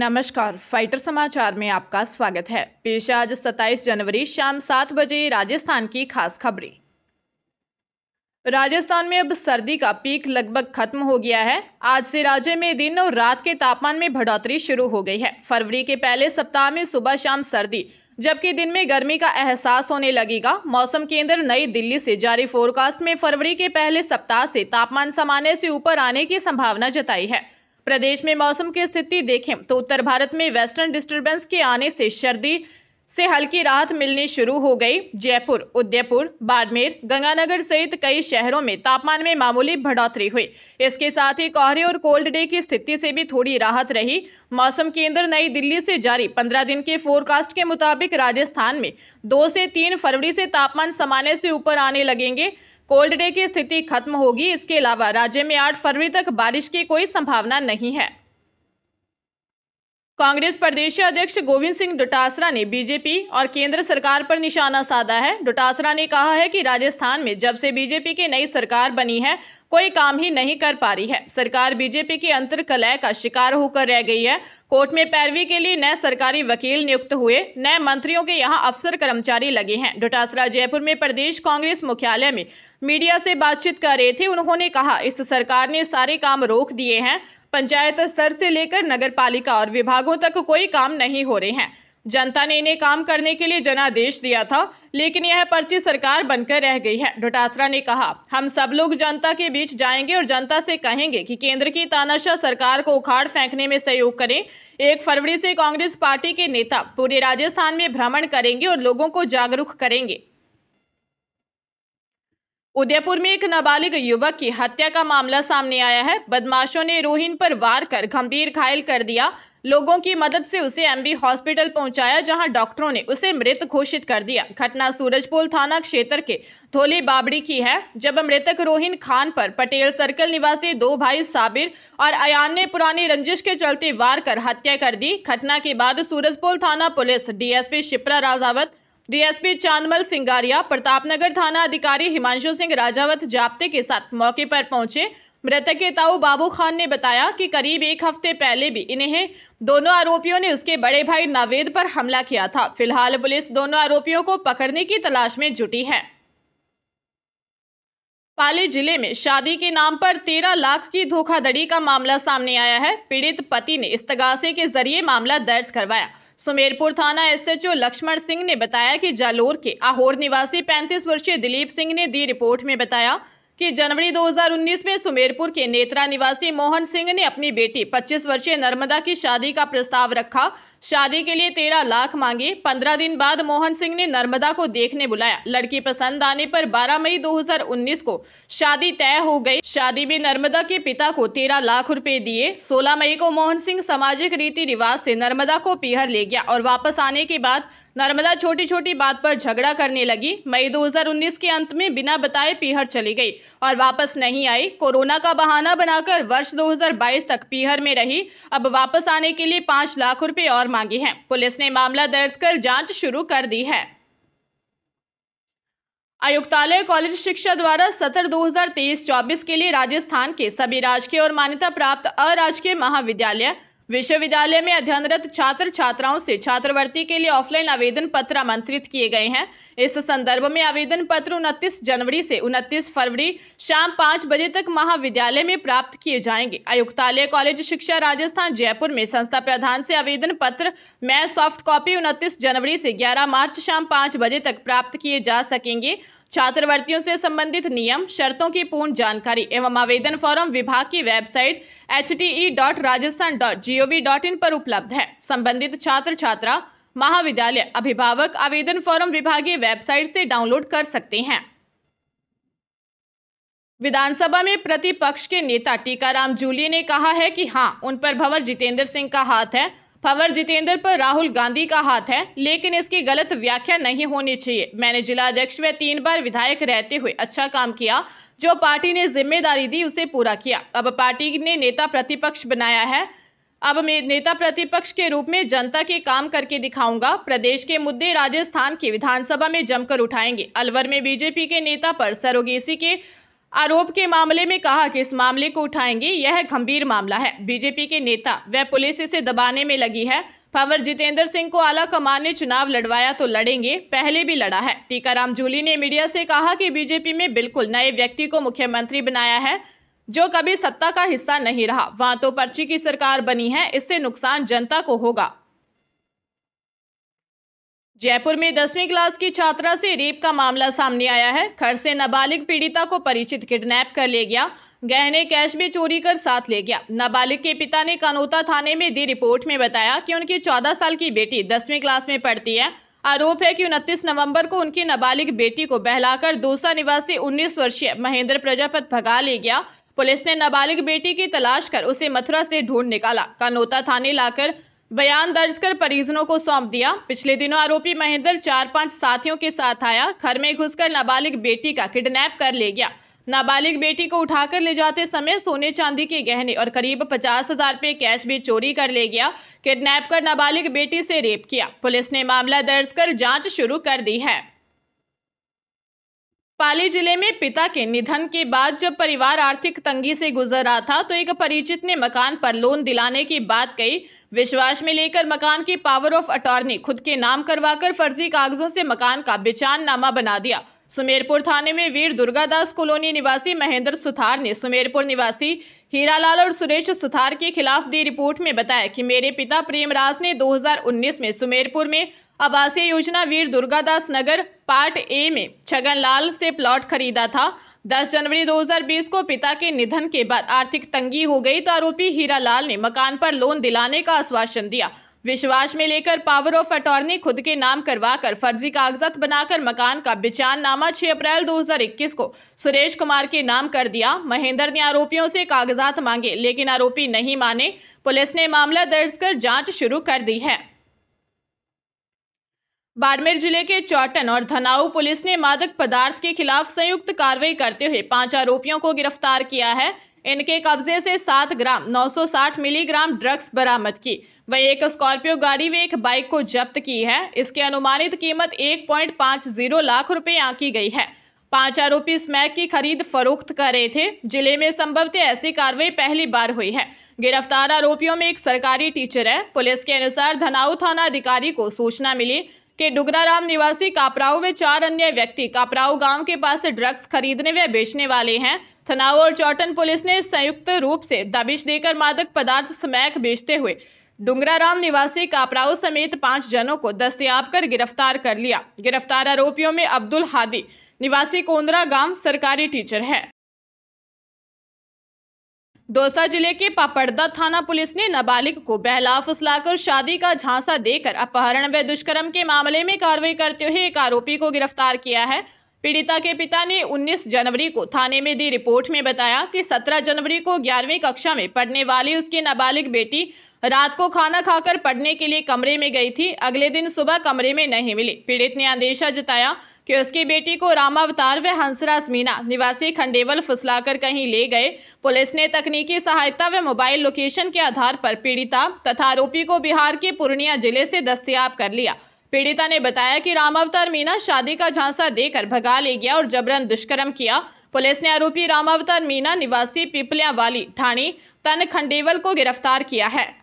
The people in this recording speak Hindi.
नमस्कार फाइटर समाचार में आपका स्वागत है पेश आज 27 जनवरी शाम सात बजे राजस्थान की खास खबरें राजस्थान में अब सर्दी का पीक लगभग खत्म हो गया है आज से राज्य में दिन और रात के तापमान में बढ़ोतरी शुरू हो गई है फरवरी के पहले सप्ताह में सुबह शाम सर्दी जबकि दिन में गर्मी का एहसास होने लगेगा मौसम केंद्र नई दिल्ली से जारी फोरकास्ट में फरवरी के पहले सप्ताह से तापमान सामान्य से ऊपर आने की संभावना जताई है प्रदेश में मौसम की स्थिति देखें तो उत्तर भारत में वेस्टर्न डिस्टर्बेंस के आने से सर्दी से हल्की राहत मिलनी शुरू हो गई जयपुर उदयपुर बाड़मेर गंगानगर सहित कई शहरों में तापमान में मामूली बढ़ोतरी हुई इसके साथ ही कोहरे और कोल्ड डे की स्थिति से भी थोड़ी राहत रही मौसम केंद्र नई दिल्ली से जारी 15 दिन के फोरकास्ट के मुताबिक राजस्थान में दो से तीन फरवरी से तापमान सामान्य से ऊपर आने लगेंगे कोल्ड डे की स्थिति खत्म होगी इसके अलावा राज्य में आठ फरवरी तक बारिश की कोई संभावना नहीं है कांग्रेस प्रदेश अध्यक्ष गोविंद सिंह डोटासरा ने बीजेपी और केंद्र सरकार पर निशाना साधा है डोटासरा ने कहा है कि राजस्थान में जब से बीजेपी की नई सरकार बनी है कोई काम ही नहीं कर पा रही है सरकार बीजेपी के अंतर कलय का शिकार होकर रह गई है कोर्ट में पैरवी के लिए नए सरकारी वकील नियुक्त हुए नए मंत्रियों के यहाँ अफसर कर्मचारी लगे हैं डोटासरा जयपुर में प्रदेश कांग्रेस मुख्यालय में मीडिया से बातचीत कर रहे थे उन्होंने कहा इस सरकार ने सारे काम रोक दिए हैं पंचायत स्तर से लेकर नगर पालिका और विभागों तक कोई काम नहीं हो रहे हैं जनता ने इन्हें काम करने के लिए जनादेश दिया था लेकिन यह पर्ची सरकार बनकर रह गई है डोटासरा ने कहा हम सब लोग जनता के बीच जाएंगे और जनता से कहेंगे कि केंद्र की तानाशाह सरकार को उखाड़ फेंकने में सहयोग करें एक फरवरी से कांग्रेस पार्टी के नेता पूरे राजस्थान में भ्रमण करेंगे और लोगों को जागरूक करेंगे उदयपुर में एक नाबालिग युवक की हत्या का मामला सामने आया है बदमाशों ने रोहिन पर वार कर गंभीर घायल कर दिया लोगों की मदद से उसे एमबी हॉस्पिटल पहुंचाया जहां डॉक्टरों ने उसे मृत घोषित कर दिया घटना सूरजपुर थाना क्षेत्र के धोली बाबड़ी की है जब मृतक रोहिन खान पर पटेल सर्कल निवासी दो भाई साबिर और अयान ने पुरानी रंजिश के चलते वार कर हत्या कर दी घटना के बाद सूरजपुर थाना police DSP Shipra Rajawat DSP Chandmal Singaria Pratapnagar थाना अधिकारी हिमांशु सिंह राजावत जाप्ते के साथ मौके पर पहुंचे मृतक के ताऊ बाबू खान ने बताया कि करीब एक हफ्ते पहले भी इन्हें दोनों आरोपियों ने उसके बड़े भाई नावेद पर हमला किया था फिलहाल पुलिस दोनों आरोपियों को पकड़ने की तलाश में जुटी है पाली जिले में शादी के नाम पर तेरह लाख की धोखाधड़ी का मामला सामने आया है पीड़ित पति ने इस तगासे के जरिए मामला दर्ज करवाया सुमेरपुर थाना एसएचओ लक्ष्मण सिंह ने बताया कि जालोर के आहोर निवासी पैंतीस वर्षीय दिलीप सिंह ने दी रिपोर्ट में बताया कि जनवरी 2019 में सुमेरपुर के नेत्रा निवासी मोहन सिंह ने अपनी बेटी 25 वर्षीय नर्मदा की शादी का प्रस्ताव रखा शादी के लिए 13 लाख मांगे 15 दिन बाद मोहन सिंह ने नर्मदा को देखने बुलाया लड़की पसंद आने पर 12 मई 2019 को शादी तय हो गई शादी में नर्मदा के पिता को 13 लाख रुपए दिए 16 मई को मोहन सिंह सामाजिक रीति रिवाज से नर्मदा को पीहर ले गया और वापस आने के बाद नर्मदा छोटी छोटी बात पर झगड़ा करने लगी मई 2019 के अंत में बिना बताए पीहर चली गई और वापस नहीं आई कोरोना का बहाना बनाकर वर्ष 2022 तक पीहर में रही अब वापस आने के लिए पाँच लाख रुपए और मांगे हैं पुलिस ने मामला दर्ज कर जांच शुरू कर दी है आयुक्तालय कॉलेज शिक्षा द्वारा सत्र 2023-24 के लिए राजस्थान के सभी राजकीय और मान्यता प्राप्त अराजकीय महाविद्यालय विश्वविद्यालय में अध्ययनरत छात्र छात्राओं से छात्रवृत्ति के लिए ऑफलाइन आवेदन पत्र आमंत्रित किए गए हैं इस संदर्भ में आवेदन पत्र उनतीस जनवरी से उनतीस फरवरी शाम पाँच बजे तक महाविद्यालय में प्राप्त किए जाएंगे आयुक्तालय कॉलेज शिक्षा राजस्थान जयपुर में संस्था प्रधान से आवेदन पत्र मैं सॉफ्ट कॉपी उनतीस जनवरी से ग्यारह मार्च शाम पाँच बजे तक प्राप्त किए जा सकेंगे छात्रवृत्तियों से संबंधित नियम शर्तों की पूर्ण जानकारी एवं आवेदन फॉर्म विभाग की वेबसाइट एच टी e पर उपलब्ध है संबंधित छात्र छात्रा महाविद्यालय अभिभावक आवेदन फॉर्म विभागीय वेबसाइट से डाउनलोड कर सकते हैं विधानसभा में प्रतिपक्ष के नेता टीकाराम जूली ने कहा है कि हाँ उन पर भंवर जितेंद्र सिंह का हाथ है पवर जितेंद्र पर राहुल गांधी का हाथ है लेकिन इसकी गलत व्याख्या नहीं होनी चाहिए मैंने जिला अध्यक्ष में तीन बार विधायक रहते हुए अच्छा काम किया जो पार्टी ने जिम्मेदारी दी उसे पूरा किया अब पार्टी ने नेता प्रतिपक्ष बनाया है अब मैं नेता प्रतिपक्ष के रूप में जनता के काम करके दिखाऊंगा प्रदेश के मुद्दे राजस्थान की विधानसभा में जमकर उठाएंगे अलवर में बीजेपी के नेता पर सरोगेसी के आरोप के मामले में कहा कि इस मामले को उठाएंगे यह गंभीर मामला है बीजेपी के नेता व पुलिस इसे दबाने में लगी है पावर जितेंद्र सिंह को आला कमान ने चुनाव लड़वाया तो लड़ेंगे पहले भी लड़ा है टीकाराम जूली ने मीडिया से कहा कि बीजेपी में बिल्कुल नए व्यक्ति को मुख्यमंत्री बनाया है जो कभी सत्ता का हिस्सा नहीं रहा वहां तो पर्ची की सरकार बनी है इससे नुकसान जनता को होगा जयपुर में दसवीं क्लास की छात्रा से रेप का मामला सामने आया है घर से नाबालिग पीड़िता को परिचित किडनैप कर ले गया गहने कैश भी चोरी कर साथ ले गया नाबालिग के पिता ने कानोता थाने में दी रिपोर्ट में बताया कि उनकी 14 साल की बेटी दसवीं क्लास में पढ़ती है आरोप है कि उनतीस नवंबर को उनकी नाबालिग बेटी को बहलाकर दूसरा निवासी उन्नीस वर्षीय महेंद्र प्रजापत भगा ले गया पुलिस ने नाबालिग बेटी की तलाश कर उसे मथुरा से ढूंढ निकाला कानोता थाने लाकर बयान दर्ज कर परिजनों को सौंप दिया पिछले दिनों आरोपी महेंद्र चार पांच साथियों के साथ आया घर में घुसकर नाबालिग बेटी का किडनैप कर ले गया नाबालिग बेटी को उठाकर ले जाते समय सोने चांदी के गहने और करीब पचास हजार रुपये कैश भी चोरी कर ले गया किडनैप कर नाबालिग बेटी से रेप किया पुलिस ने मामला दर्ज कर जांच शुरू कर दी है पाली जिले में पिता के निधन के बाद जब परिवार आर्थिक तंगी से गुजर रहा था तो एक परिचित ने मकान पर लोन दिलाने की बात कही विश्वास में लेकर मकान की पावर ऑफ अटॉर्नी खुद के नाम करवाकर फर्जी कागजों से मकान का बेचान नामा बना दिया सुमेरपुर थाने में वीर दुर्गादास कॉलोनी निवासी महेंद्र सुथार ने सुमेरपुर निवासी हीरालाल और सुरेश सुथार के खिलाफ दी रिपोर्ट में बताया कि मेरे पिता प्रेमराज ने 2019 में सुमेरपुर में आवासीय योजना वीर दुर्गादास नगर पार्ट ए में छगन लाल से प्लॉट खरीदा था 10 जनवरी 2020 को पिता के निधन के बाद आर्थिक तंगी हो गई तो आरोपी हीरा लाल ने मकान पर लोन दिलाने का आश्वासन दिया विश्वास में लेकर पावर ऑफ अटॉर्नी खुद के नाम करवाकर फर्जी कागजात बनाकर मकान का बिचारनामा 6 अप्रैल 2021 को सुरेश कुमार के नाम कर दिया महेंद्र ने आरोपियों से कागजात मांगे लेकिन आरोपी नहीं माने पुलिस ने मामला दर्ज कर जांच शुरू कर दी है बाड़मेर जिले के चौटन और धनाऊ पुलिस ने मादक पदार्थ के खिलाफ संयुक्त कार्रवाई करते हुए पांच आरोपियों को गिरफ्तार किया है इनके कब्जे से सात ग्राम 960 मिलीग्राम ड्रग्स बरामद की वही एक स्कॉर्पियो गाड़ी व एक बाइक को जब्त की है इसकी अनुमानित कीमत 1.50 लाख रुपए आंकी गई है पांच आरोपी स्मैक की खरीद फरोख्त कर रहे थे जिले में संभवतः ऐसी कार्रवाई पहली बार हुई है गिरफ्तार आरोपियों में एक सरकारी टीचर है पुलिस के अनुसार धनाऊ थाना अधिकारी को सूचना मिली के डुगराराम निवासी कापराऊ में चार अन्य व्यक्ति कापराऊ गांव के पास ड्रग्स खरीदने व बेचने वाले हैं थनाऊ और चौटन पुलिस ने संयुक्त रूप से दबिश देकर मादक पदार्थ स्मैक बेचते हुए डुंगराराम निवासी कापराऊ समेत पांच जनों को दस्तयाब कर गिरफ्तार कर लिया गिरफ्तार आरोपियों में अब्दुल हादी निवासी कोंदरा गांव सरकारी टीचर है दौसा जिले के पापड़दा थाना पुलिस ने नाबालिग को बहला फुसलाकर शादी का झांसा देकर अपहरण व दुष्कर्म के मामले में कार्रवाई करते हुए एक आरोपी को गिरफ्तार किया है पीड़िता के पिता ने 19 जनवरी को थाने में दी रिपोर्ट में बताया कि 17 जनवरी को ग्यारहवीं कक्षा में पढ़ने वाली उसकी नाबालिग बेटी रात को खाना खाकर पढ़ने के लिए कमरे में गई थी अगले दिन सुबह कमरे में नहीं मिली पीड़ित ने अंदेशा जताया कि उसकी बेटी को रामावतार व हंसराज मीना निवासी खंडेवल फुसलाकर कहीं ले गए पुलिस ने तकनीकी सहायता व मोबाइल लोकेशन के आधार पर पीड़िता तथा आरोपी को बिहार के पूर्णिया जिले से दस्तियाब कर लिया पीड़िता ने बताया कि रामावतार मीना शादी का झांसा देकर भगा ले गया और जबरन दुष्कर्म किया पुलिस ने आरोपी रामावतार मीना निवासी पिपलिया वाली ठाणी तन खंडेवल को गिरफ्तार किया है